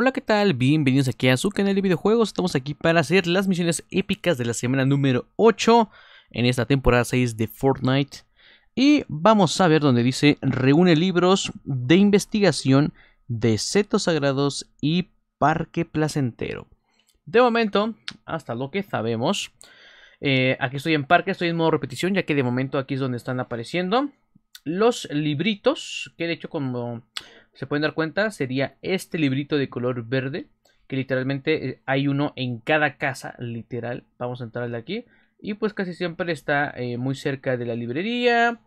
Hola, ¿qué tal? Bienvenidos aquí a su canal de videojuegos. Estamos aquí para hacer las misiones épicas de la semana número 8 en esta temporada 6 de Fortnite. Y vamos a ver donde dice reúne libros de investigación de setos sagrados y parque placentero. De momento, hasta lo que sabemos, eh, aquí estoy en parque, estoy en modo repetición, ya que de momento aquí es donde están apareciendo los libritos, que de hecho como se pueden dar cuenta, sería este librito de color verde, que literalmente eh, hay uno en cada casa, literal. Vamos a entrarle aquí. Y pues casi siempre está eh, muy cerca de la librería,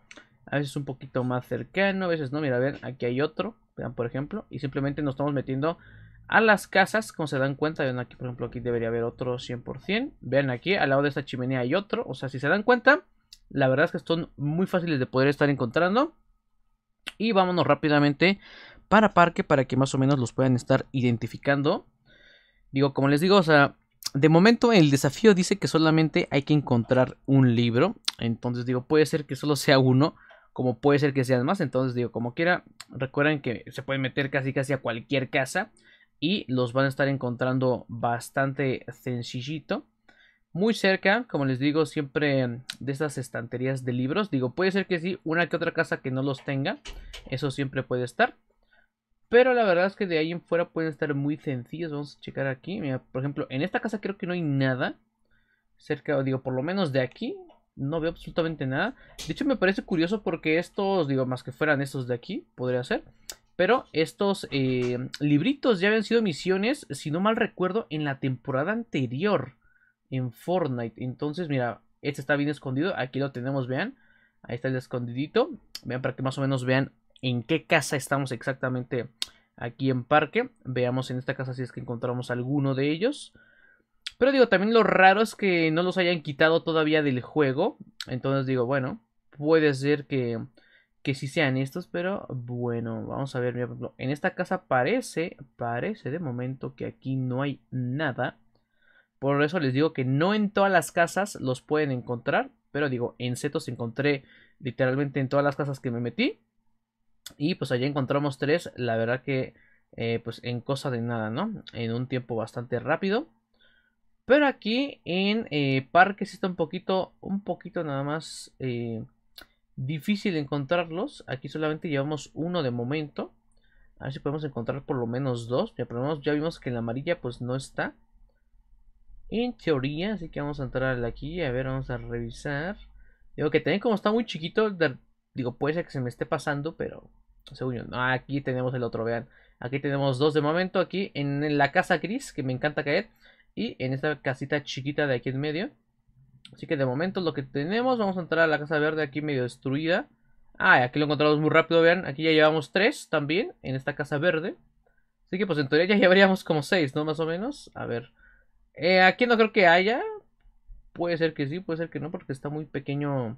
a veces un poquito más cercano, a veces no. Mira, ven, aquí hay otro, vean por ejemplo, y simplemente nos estamos metiendo a las casas, como se dan cuenta, Vean aquí, por ejemplo, aquí debería haber otro 100%. Vean aquí, al lado de esta chimenea hay otro, o sea, si se dan cuenta, la verdad es que son muy fáciles de poder estar encontrando. Y vámonos rápidamente para parque para que más o menos los puedan estar identificando. Digo, como les digo, o sea, de momento el desafío dice que solamente hay que encontrar un libro. Entonces digo, puede ser que solo sea uno, como puede ser que sean más. Entonces digo, como quiera, recuerden que se pueden meter casi casi a cualquier casa y los van a estar encontrando bastante sencillito muy cerca, como les digo, siempre de estas estanterías de libros. Digo, puede ser que sí, una que otra casa que no los tenga, eso siempre puede estar. Pero la verdad es que de ahí en fuera pueden estar muy sencillos. Vamos a checar aquí. Mira, por ejemplo, en esta casa creo que no hay nada. Cerca, digo, por lo menos de aquí. No veo absolutamente nada. De hecho, me parece curioso porque estos, digo, más que fueran estos de aquí, podría ser. Pero estos eh, libritos ya habían sido misiones, si no mal recuerdo, en la temporada anterior en Fortnite. Entonces, mira, este está bien escondido. Aquí lo tenemos, vean. Ahí está el escondidito. Vean para que más o menos vean en qué casa estamos exactamente aquí en parque. Veamos en esta casa si es que encontramos alguno de ellos. Pero digo, también lo raro es que no los hayan quitado todavía del juego. Entonces digo, bueno, puede ser que, que sí sean estos, pero bueno, vamos a ver. en esta casa parece, parece de momento que aquí no hay nada. Por eso les digo que no en todas las casas los pueden encontrar. Pero digo, en setos encontré literalmente en todas las casas que me metí. Y pues allá encontramos tres. La verdad que eh, pues en cosa de nada, ¿no? En un tiempo bastante rápido. Pero aquí en eh, parques está un poquito, un poquito nada más eh, difícil encontrarlos. Aquí solamente llevamos uno de momento. A ver si podemos encontrar por lo menos dos. Ya, ya vimos que en la amarilla pues no está en teoría. Así que vamos a entrar aquí. A ver, vamos a revisar. Digo que también como está muy chiquito, digo, puede ser que se me esté pasando, pero según yo, no, aquí tenemos el otro, vean. Aquí tenemos dos de momento, aquí en, la casa gris, que me encanta caer, y en esta casita chiquita de aquí en medio. Así que de momento lo que tenemos, vamos a entrar a la casa verde aquí medio destruida. Ah, aquí lo encontramos muy rápido, vean, aquí ya llevamos tres también, en esta casa verde. Así que pues en teoría ya llevaríamos como seis, ¿no? Más o menos. A ver, eh, aquí no creo que haya. Puede ser que sí, puede ser que no, porque está muy pequeño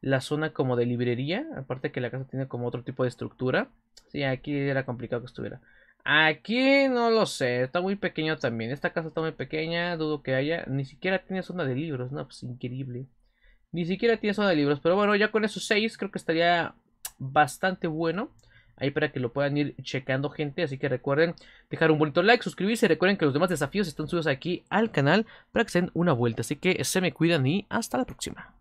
la zona como de librería. Aparte que la casa tiene como otro tipo de estructura. Sí, aquí era complicado que estuviera. Aquí no lo sé, está muy pequeño también. Esta casa está muy pequeña, dudo que haya. Ni siquiera tiene zona de libros, no, pues increíble. Ni siquiera tiene zona de libros, pero bueno, ya con esos seis creo que estaría bastante bueno. Ahí para que lo puedan ir checando, gente. Así que recuerden dejar un bonito like, suscribirse. Recuerden que los demás desafíos están subidos aquí al canal para que se den una vuelta. Así que se me cuidan y hasta la próxima.